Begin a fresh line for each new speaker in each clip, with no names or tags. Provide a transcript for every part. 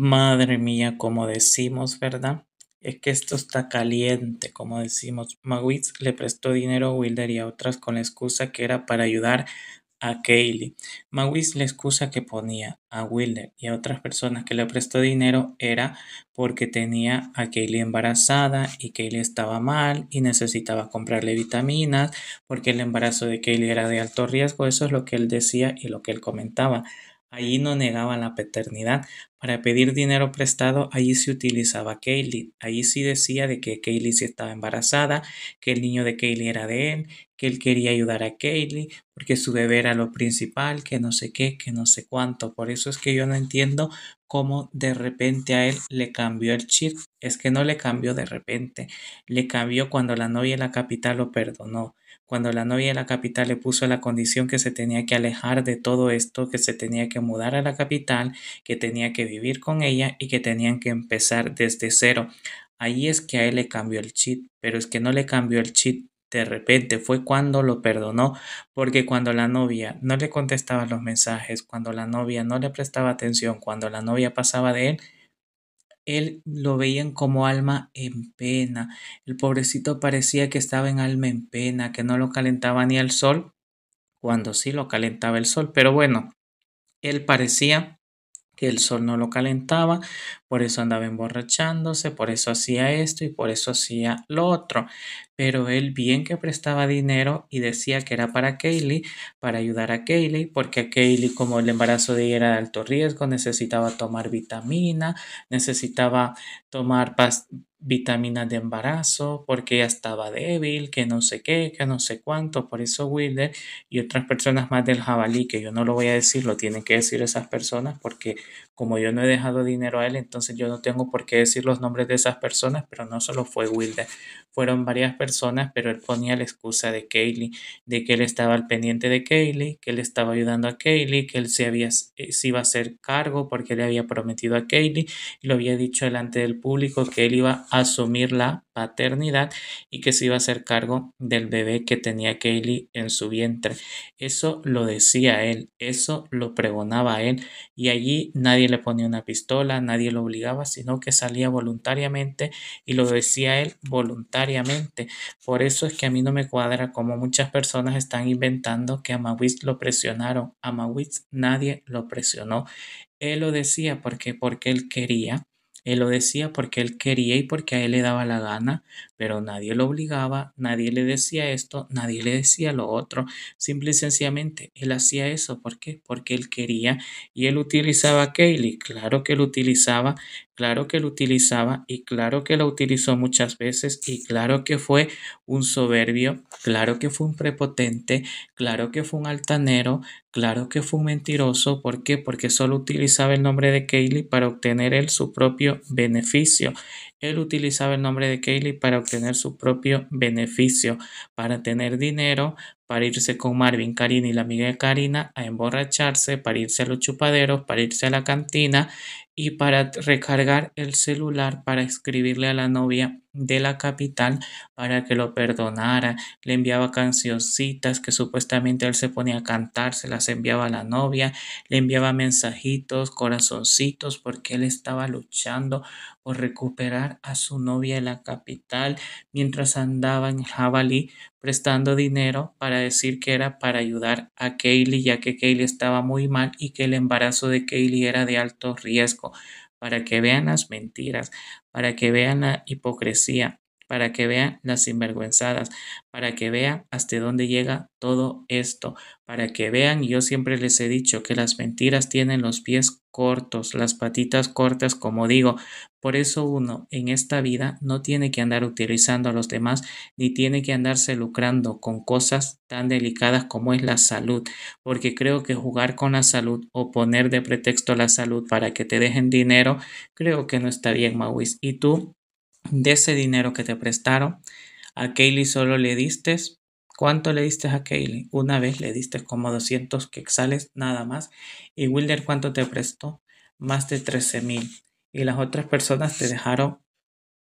Madre mía, como decimos, ¿verdad? Es que esto está caliente, como decimos. Mawitz le prestó dinero a Wilder y a otras con la excusa que era para ayudar a Kaylee. Mawitz la excusa que ponía a Wilder y a otras personas que le prestó dinero era porque tenía a Kaylee embarazada y Kaylee estaba mal y necesitaba comprarle vitaminas porque el embarazo de Kaylee era de alto riesgo. Eso es lo que él decía y lo que él comentaba. Allí no negaba la paternidad, para pedir dinero prestado, allí se utilizaba Kaylee. Allí sí decía de que Kaylee sí estaba embarazada, que el niño de Kaylee era de él, que él quería ayudar a Kaylee porque su bebé era lo principal, que no sé qué, que no sé cuánto. Por eso es que yo no entiendo cómo de repente a él le cambió el chip. Es que no le cambió de repente. Le cambió cuando la novia de la capital lo perdonó cuando la novia de la capital le puso la condición que se tenía que alejar de todo esto, que se tenía que mudar a la capital, que tenía que vivir con ella y que tenían que empezar desde cero. Ahí es que a él le cambió el chip, pero es que no le cambió el chip de repente, fue cuando lo perdonó, porque cuando la novia no le contestaba los mensajes, cuando la novia no le prestaba atención, cuando la novia pasaba de él, él lo veía como alma en pena. El pobrecito parecía que estaba en alma en pena, que no lo calentaba ni el sol, cuando sí lo calentaba el sol. Pero bueno, él parecía que el sol no lo calentaba, por eso andaba emborrachándose, por eso hacía esto y por eso hacía lo otro. Pero él bien que prestaba dinero y decía que era para Kaylee, para ayudar a Kaylee, porque Kaylee como el embarazo de ella era de alto riesgo, necesitaba tomar vitamina, necesitaba tomar vitaminas de embarazo, porque ella estaba débil, que no sé qué, que no sé cuánto. Por eso Wilder y otras personas más del jabalí, que yo no lo voy a decir, lo tienen que decir esas personas, porque como yo no he dejado dinero a él, entonces yo no tengo por qué decir los nombres de esas personas, pero no solo fue Wilder, fueron varias personas, pero él ponía la excusa de Kaylee, de que él estaba al pendiente de Kaylee, que él estaba ayudando a Kaylee, que él se, había, eh, iba a hacer cargo porque le había prometido a Kaylee y lo había dicho delante del público que él iba a asumir la y que se iba a hacer cargo del bebé que tenía Kaylee en su vientre. Eso lo decía él, eso lo pregonaba él y allí nadie le ponía una pistola, nadie lo obligaba, sino que salía voluntariamente y lo decía él voluntariamente. Por eso es que a mí no me cuadra como muchas personas están inventando que a lo presionaron. A Mawitz nadie lo presionó. Él lo decía porque, porque él quería él lo decía porque él quería y porque a él le daba la gana, pero nadie lo obligaba, nadie le decía esto, nadie le decía lo otro. Simple y sencillamente, él hacía eso. ¿Por qué? Porque él quería y él utilizaba a Kaylee. Claro que lo utilizaba, claro que lo utilizaba y claro que lo utilizó muchas veces y claro que fue un soberbio, claro que fue un prepotente, claro que fue un altanero, claro que fue un mentiroso. ¿Por qué? Porque solo utilizaba el nombre de Kaylee para obtener él su propio beneficio. Él utilizaba el nombre de Kaylee para obtener su propio beneficio, para tener dinero, para irse con Marvin, Karina y la amiga de Karina a emborracharse, para irse a los chupaderos, para irse a la cantina y para recargar el celular para escribirle a la novia de la capital para que lo perdonara. Le enviaba cancioncitas que supuestamente él se ponía a cantar, se las enviaba a la novia, le enviaba mensajitos, corazoncitos, porque él estaba luchando por recuperar a su novia de la capital mientras andaba en jabalí prestando dinero para decir que era para ayudar a Kaylee, ya que Kaylee estaba muy mal y que el embarazo de Kaylee era de alto riesgo para que vean las mentiras, para que vean la hipocresía, para que vean las sinvergüenzadas, para que vean hasta dónde llega todo esto, para que vean, yo siempre les he dicho que las mentiras tienen los pies cortos, las patitas cortas, como digo, por eso uno en esta vida no tiene que andar utilizando a los demás ni tiene que andarse lucrando con cosas tan delicadas como es la salud, porque creo que jugar con la salud o poner de pretexto la salud para que te dejen dinero, creo que no está bien, Mauis. ¿Y tú? de ese dinero que te prestaron. A Kaylee solo le diste, ¿cuánto le diste a Kaylee? Una vez le diste como 200 quexales nada más. ¿Y Wilder cuánto te prestó? Más de 13 mil. Y las otras personas te dejaron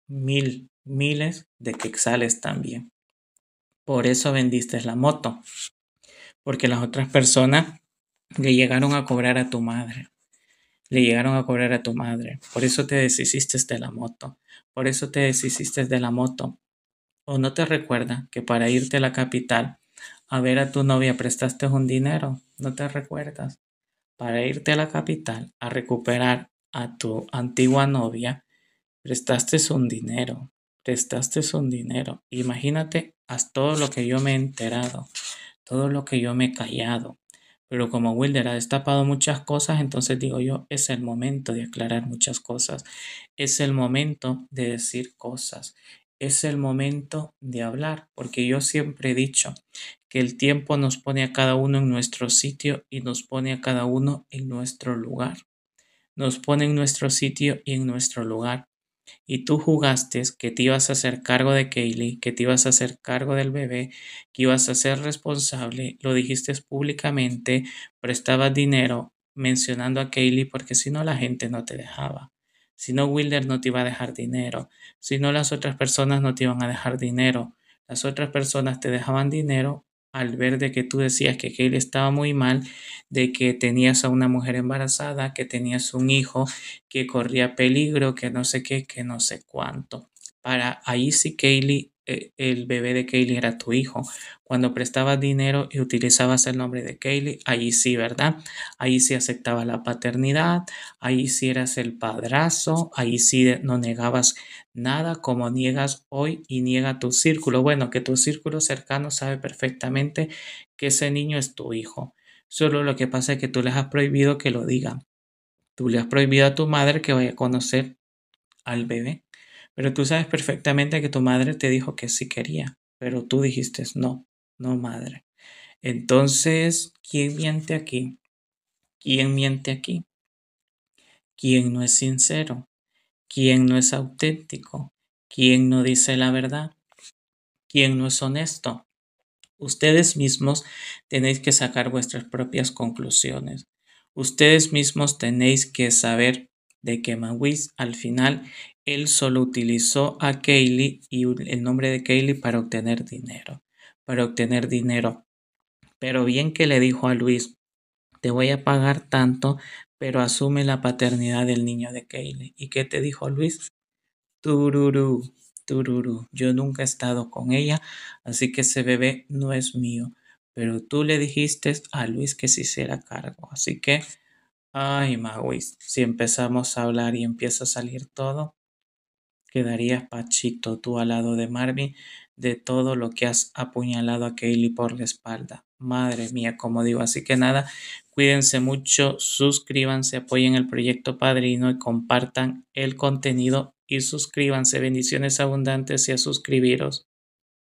mil, miles de quexales también. Por eso vendiste la moto. Porque las otras personas le llegaron a cobrar a tu madre le llegaron a cobrar a tu madre. Por eso te deshiciste de la moto. Por eso te deshiciste de la moto. ¿O no te recuerda que para irte a la capital a ver a tu novia prestaste un dinero? ¿No te recuerdas? Para irte a la capital a recuperar a tu antigua novia, prestaste un dinero. Prestaste un dinero. Imagínate haz todo lo que yo me he enterado, todo lo que yo me he callado, pero como Wilder ha destapado muchas cosas, entonces digo yo, es el momento de aclarar muchas cosas. Es el momento de decir cosas. Es el momento de hablar. Porque yo siempre he dicho que el tiempo nos pone a cada uno en nuestro sitio y nos pone a cada uno en nuestro lugar. Nos pone en nuestro sitio y en nuestro lugar y tú jugaste que te ibas a hacer cargo de Kaylee, que te ibas a hacer cargo del bebé, que ibas a ser responsable, lo dijiste públicamente, prestabas dinero mencionando a Kaylee porque si no la gente no te dejaba. Si no, Wilder no te iba a dejar dinero. Si no, las otras personas no te iban a dejar dinero. Las otras personas te dejaban dinero al ver de que tú decías que Kaylee estaba muy mal, de que tenías a una mujer embarazada, que tenías un hijo, que corría peligro, que no sé qué, que no sé cuánto. Para ahí sí Kaylee eh, el bebé de Kaylee era tu hijo. Cuando prestabas dinero y utilizabas el nombre de Kaylee, ahí sí, ¿verdad? Ahí sí aceptaba la paternidad, ahí sí eras el padrazo, ahí sí no negabas nada como niegas hoy y niega tu círculo. Bueno, que tu círculo cercano sabe perfectamente que ese niño es tu hijo. Solo lo que pasa es que tú les has prohibido que lo digan. Tú le has prohibido a tu madre que vaya a conocer al bebé pero tú sabes perfectamente que tu madre te dijo que sí quería, pero tú dijiste no, no madre. Entonces, ¿quién miente aquí? ¿Quién miente aquí? ¿Quién no es sincero? ¿Quién no es auténtico? ¿Quién no dice la verdad? ¿Quién no es honesto? Ustedes mismos tenéis que sacar vuestras propias conclusiones. Ustedes mismos tenéis que saber de que Mawis al final él solo utilizó a Kaylee y el nombre de Kaylee para obtener dinero, para obtener dinero. Pero bien que le dijo a Luis, te voy a pagar tanto, pero asume la paternidad del niño de Kaylee. ¿Y qué te dijo Luis? Tururú, tururú, yo nunca he estado con ella, así que ese bebé no es mío. Pero tú le dijiste a Luis que se hiciera cargo, así que Ay, Maui, si empezamos a hablar y empieza a salir todo, quedarías pachito tú al lado de Marvin de todo lo que has apuñalado a Kaylee por la espalda. Madre mía, como digo, así que nada, cuídense mucho, suscríbanse, apoyen el proyecto Padrino y compartan el contenido y suscríbanse. Bendiciones abundantes y a suscribiros.